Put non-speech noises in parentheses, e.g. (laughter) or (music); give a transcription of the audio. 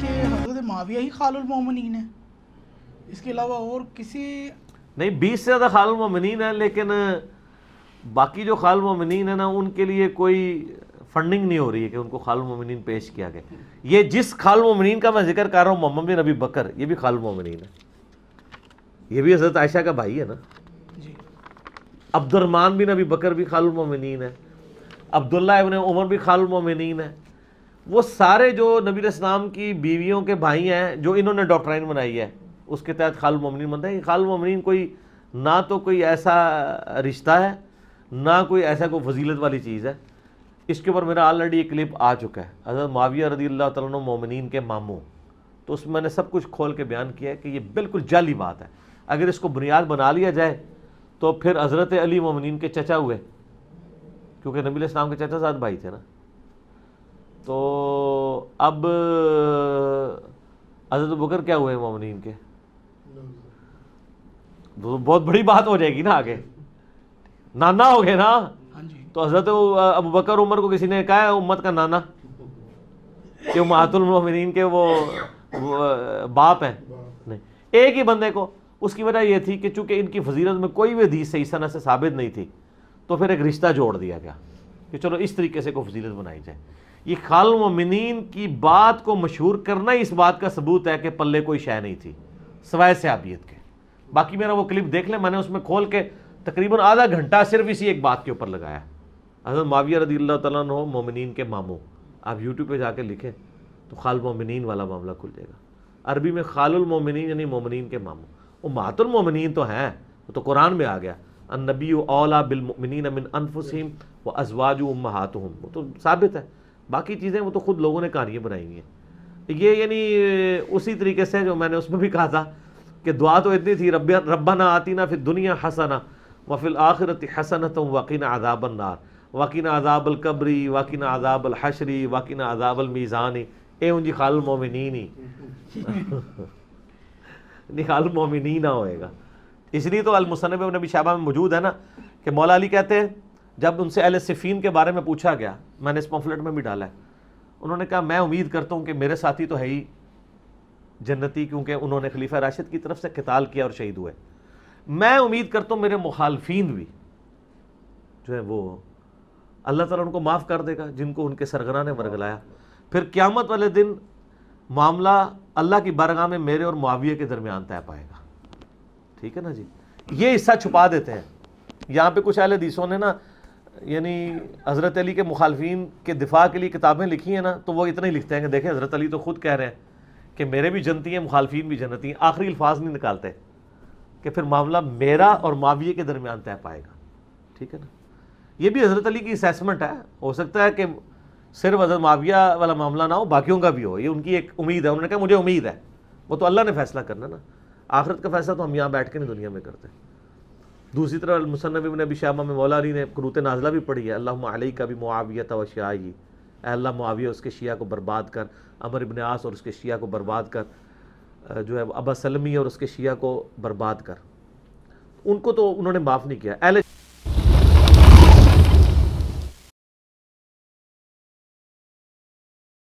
کہ حضرت معاویہ ہی خال المومنین ہیں اس کے علاوہ اور کسی نہیں بیس سے زیادہ خال المومنین ہیں لیکن باقی جو خال المومنین ہیں نا ان کے لیے کوئی فنڈنگ نہیں ہو رہی ہے کہ ان کو خال المومنین پیش کیا گیا یہ جس خال المومنین کا میں ذکر کر رہا ہوں محمد بن ابی بکر یہ بھی خال المومنین ہے یہ بھی حضرت عائشہ کا بھائی ہے نا جی عبد الرحمن بن ابی بکر بھی خال المومنین ہے عبداللہ ابن عمر بھی خال المومنین ہے وہ سارے جو نبی السلام کی بیویوں کے بھائی ہیں جو انہوں نے ڈاکٹرائن بنائی ہے اس کے تحت خال المومنین بنتا ہے خال ممنین کوئی نہ تو کوئی ایسا رشتہ ہے نہ کوئی ایسا کوئی فضیلت والی چیز ہے اس کے اوپر میرا آلریڈی ایک کلپ آ چکا ہے حضرت معاویہ رضی اللہ تعالیٰ عنہ مومنین کے ماموں تو اس میں نے سب کچھ کھول کے بیان کیا ہے کہ یہ بالکل جعلی بات ہے اگر اس کو بنیاد بنا لیا جائے تو پھر حضرت علی مومنین کے چچا ہوئے کیونکہ نبی علیہ السلام کے چچا ساتھ بھائی تھے نا تو اب حضرت بکر کیا ہوئے مومنین کے بہت بڑی بات ہو جائے گی نا آگے نانا ہو گئے نا ہاں جی۔ تو حضرت ابو بکر عمر کو کسی نے کہا ہے امت کا نانا کہ محت المومنین کے وہ باپ ہیں نہیں ایک ہی بندے کو اس کی وجہ یہ تھی کہ چونکہ ان کی فضیلت میں کوئی بھی حدیث صحیح سنہ سے ثابت نہیں تھی تو پھر ایک رشتہ جوڑ دیا گیا کہ چلو اس طریقے سے کوئی فضیلت بنائی جائے یہ خال مومنین کی بات کو مشہور کرنا ہی اس بات کا ثبوت ہے کہ پلے کوئی شے نہیں تھی سوائے صحابیت کے باقی میرا وہ کلپ دیکھ لیں میں نے اس میں کھول کے تقریباً آدھا گھنٹہ صرف اسی ایک بات کے اوپر لگایا حضرت معاویہ رضی اللہ تعالیٰ عنہ مومنین کے ماموں آپ یوٹیوب پہ جا کے لکھیں تو خال مومنین والا معاملہ کھل جائے گا عربی میں خال المومنین یعنی مومنین کے ماموں اُمات المومنین تو ہیں وہ تو قرآن میں آ گیا ان نبی اولا بالمؤمنین من انفسم و ازواج امہاتہم وہ تو ثابت ہے باقی چیزیں وہ تو خود لوگوں نے کہانیاں بنائی ہوئی ہیں یہ یعنی اسی طریقے سے جو میں نے اس میں بھی کہا تھا کہ دعا تو اتنی تھی رب ربا نہ آتی نہ پھر دنیا حسنا وفل آخرت حسن تو وقین عذاب النار وقین عذاب القبری وقین عذاب الحشری وقین عذاب المیزان اے ان جی خال مومنین ہی (laughs) جی نکھال مومنین ہوئے گا اس لیے تو المصنف نبی شعبہ میں موجود ہے نا کہ مولا علی کہتے ہیں جب ان سے اہل صفین کے بارے میں پوچھا گیا میں نے اس پمفلٹ میں بھی ڈالا ہے انہوں نے کہا میں امید کرتا ہوں کہ میرے ساتھی تو ہے ہی جنتی کیونکہ انہوں نے خلیفہ راشد کی طرف سے قتال کیا اور شہید ہوئے میں امید کرتا ہوں میرے مخالفین بھی جو ہے وہ اللہ تعالیٰ ان کو معاف کر دے گا جن کو ان کے سرگنا نے ورگلایا پھر قیامت والے دن معاملہ اللہ کی برگاہ میں میرے اور معاویہ کے درمیان طے پائے گا ٹھیک ہے نا جی یہ حصہ چھپا دیتے ہیں یہاں پہ کچھ اہل حدیثوں نے نا یعنی حضرت علی کے مخالفین کے دفاع کے لیے کتابیں لکھی ہیں نا تو وہ اتنا ہی لکھتے ہیں کہ دیکھیں حضرت علی تو خود کہہ رہے ہیں کہ میرے بھی جنتی ہیں مخالفین بھی جنتی ہیں آخری الفاظ نہیں نکالتے کہ پھر معاملہ میرا اور معاویہ کے درمیان طے پائے گا ٹھیک ہے نا یہ بھی حضرت علی کی اسیسمنٹ ہے ہو سکتا ہے کہ صرف حضرت معاویہ والا معاملہ نہ ہو باقیوں کا بھی ہو یہ ان کی ایک امید ہے انہوں نے کہا مجھے امید ہے وہ تو اللہ نے فیصلہ کرنا نا آخرت کا فیصلہ تو ہم یہاں بیٹھ کے نہیں دنیا میں کرتے دوسری طرح المصنف ابن ابی شامہ میں مولا علی نے قروت نازلہ بھی پڑھی ہے اللہ علیہ کا بھی معاویہ توشۂ اے اللہ معاویہ اس کے شیعہ کو برباد کر امر آس اور اس کے شیعہ کو برباد کر جو ہے ابا سلمی اور اس کے شیعہ کو برباد کر ان کو تو انہوں نے معاف نہیں کیا اہل